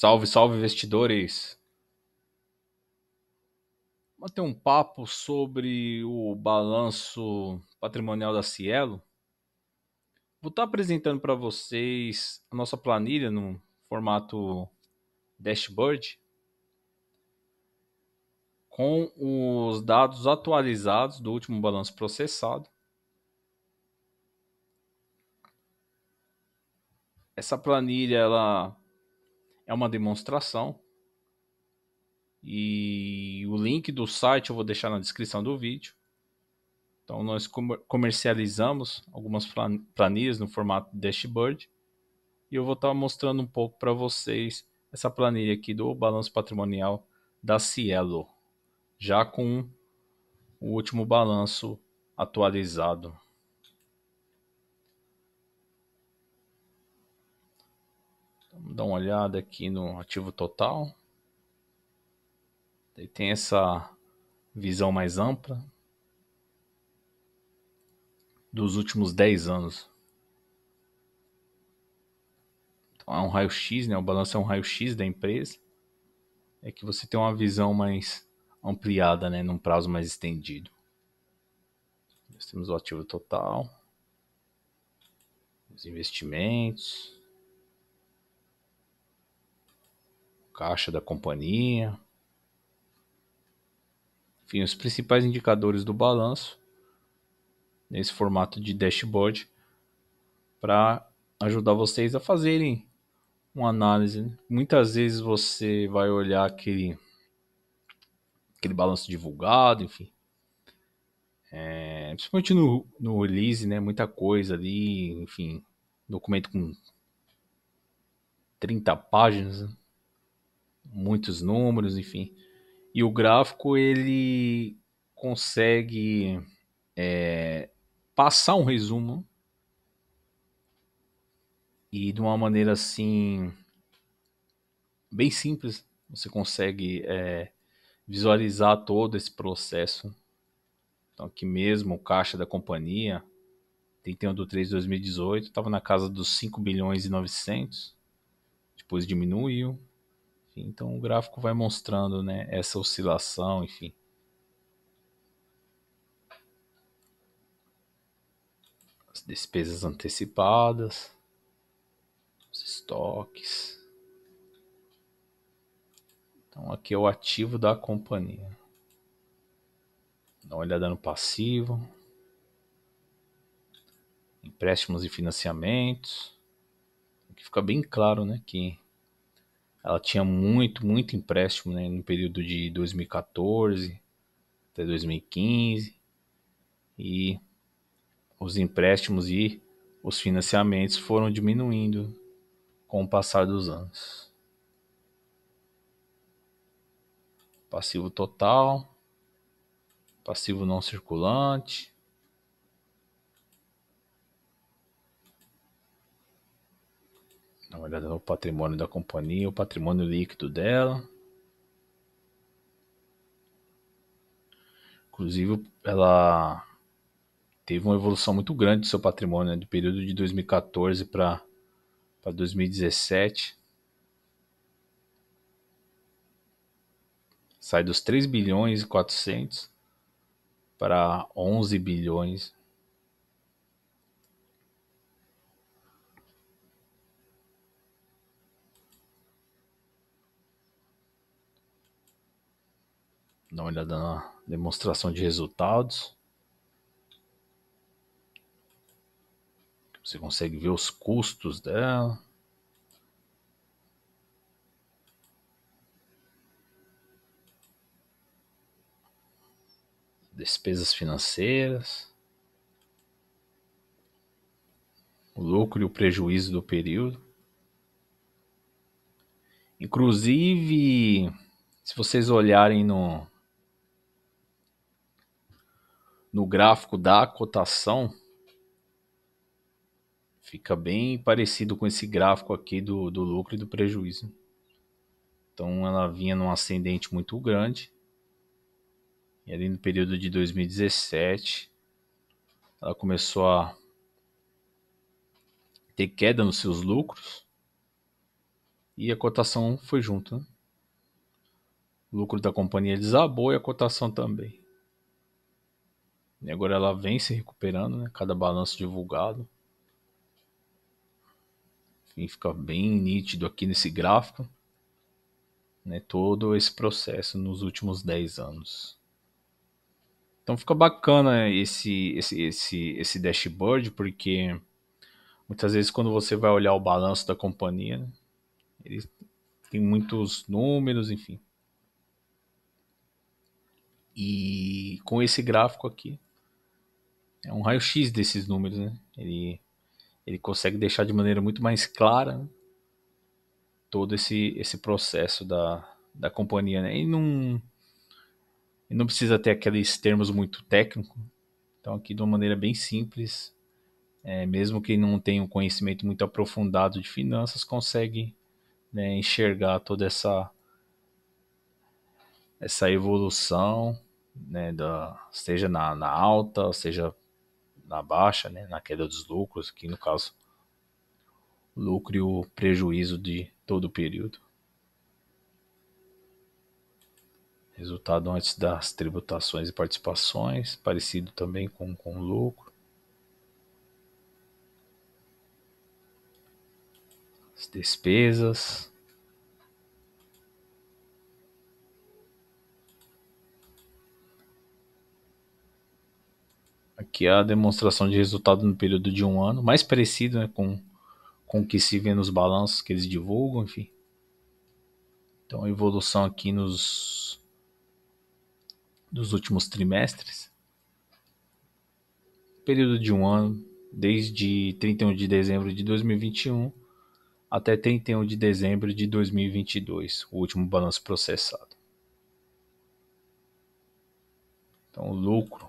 Salve, salve, investidores! Vamos ter um papo sobre o balanço patrimonial da Cielo. Vou estar tá apresentando para vocês a nossa planilha no formato dashboard com os dados atualizados do último balanço processado. Essa planilha ela é uma demonstração. E o link do site eu vou deixar na descrição do vídeo. Então nós comercializamos algumas planilhas no formato dashboard e eu vou estar mostrando um pouco para vocês essa planilha aqui do balanço patrimonial da Cielo, já com o último balanço atualizado. Vamos dar uma olhada aqui no ativo total. Ele tem essa visão mais ampla dos últimos 10 anos. Então é um raio-x, né? O balanço é um raio-x da empresa. É que você tem uma visão mais ampliada, né? Num prazo mais estendido. Nós temos o ativo total, os investimentos caixa da companhia. Enfim, os principais indicadores do balanço nesse formato de dashboard para ajudar vocês a fazerem uma análise. Muitas vezes você vai olhar aquele, aquele balanço divulgado, enfim. É, principalmente no, no release, né? Muita coisa ali, enfim. Documento com 30 páginas. Né? muitos números, enfim. E o gráfico ele consegue é, passar um resumo e de uma maneira assim bem simples você consegue é, visualizar todo esse processo. Então aqui mesmo o caixa da companhia 31 de 3 de 2018 estava na casa dos 5 bilhões e 900 depois diminuiu enfim, então o gráfico vai mostrando né, essa oscilação, enfim. As despesas antecipadas, os estoques. Então aqui é o ativo da companhia. Dá uma olhada no passivo. Empréstimos e financiamentos. Aqui fica bem claro né, que ela tinha muito, muito empréstimo né, no período de 2014 até 2015. E os empréstimos e os financiamentos foram diminuindo com o passar dos anos. Passivo total, passivo não circulante, Dá uma olhada no patrimônio da companhia, o patrimônio líquido dela. Inclusive, ela teve uma evolução muito grande do seu patrimônio, né? do período de 2014 para 2017. Sai dos 3 bilhões e 400 para 11 bilhões dar uma olhada na demonstração de resultados. Você consegue ver os custos dela. Despesas financeiras. O lucro e o prejuízo do período. Inclusive, se vocês olharem no, no gráfico da cotação, fica bem parecido com esse gráfico aqui do, do lucro e do prejuízo. Então ela vinha num ascendente muito grande. E ali no período de 2017, ela começou a ter queda nos seus lucros. E a cotação foi junto. Né? O lucro da companhia desabou e a cotação também. E agora ela vem se recuperando, né? Cada balanço divulgado. Enfim, fica bem nítido aqui nesse gráfico. Né, todo esse processo nos últimos 10 anos. Então fica bacana esse, esse, esse, esse dashboard, porque muitas vezes quando você vai olhar o balanço da companhia, né, ele tem muitos números, enfim. E com esse gráfico aqui, é um raio-x desses números, né? Ele, ele consegue deixar de maneira muito mais clara todo esse, esse processo da, da companhia, né? E não, e não precisa ter aqueles termos muito técnicos. Então, aqui de uma maneira bem simples, é, mesmo quem não tenha um conhecimento muito aprofundado de finanças, consegue né, enxergar toda essa essa evolução, né, da, seja na, na alta, seja na baixa, né, na queda dos lucros, que no caso, o lucro e o prejuízo de todo o período. Resultado antes das tributações e participações, parecido também com, com o lucro. As despesas, Aqui é a demonstração de resultado no período de um ano, mais parecido né, com, com o que se vê nos balanços que eles divulgam, enfim. Então, a evolução aqui nos, nos últimos trimestres. Período de um ano, desde 31 de dezembro de 2021 até 31 de dezembro de 2022, o último balanço processado. Então, o lucro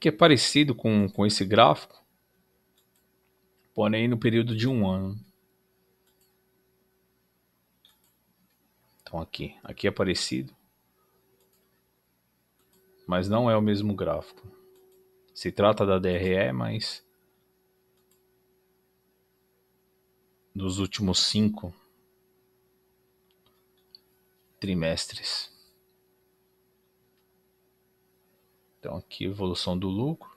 que é parecido com, com esse gráfico, porém no período de um ano. Então aqui, aqui é parecido, mas não é o mesmo gráfico. Se trata da DRE, mas dos últimos cinco trimestres. Então aqui evolução do lucro,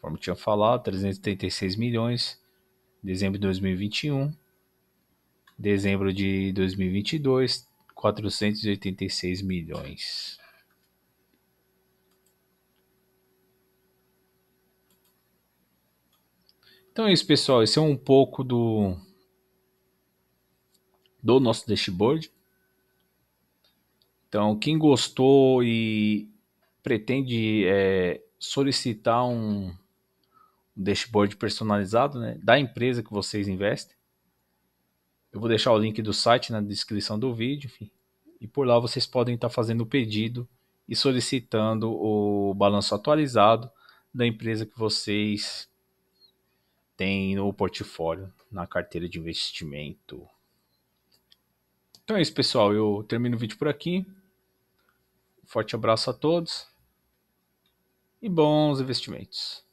como tinha falado, 336 milhões, dezembro de 2021, dezembro de 2022, 486 milhões. Então é isso, pessoal. Esse é um pouco do do nosso dashboard. Então, quem gostou e pretende é, solicitar um dashboard personalizado né, da empresa que vocês investem. Eu vou deixar o link do site na descrição do vídeo, enfim, e por lá vocês podem estar fazendo o pedido e solicitando o balanço atualizado da empresa que vocês têm no portfólio, na carteira de investimento. Então é isso, pessoal. Eu termino o vídeo por aqui. Forte abraço a todos e bons investimentos.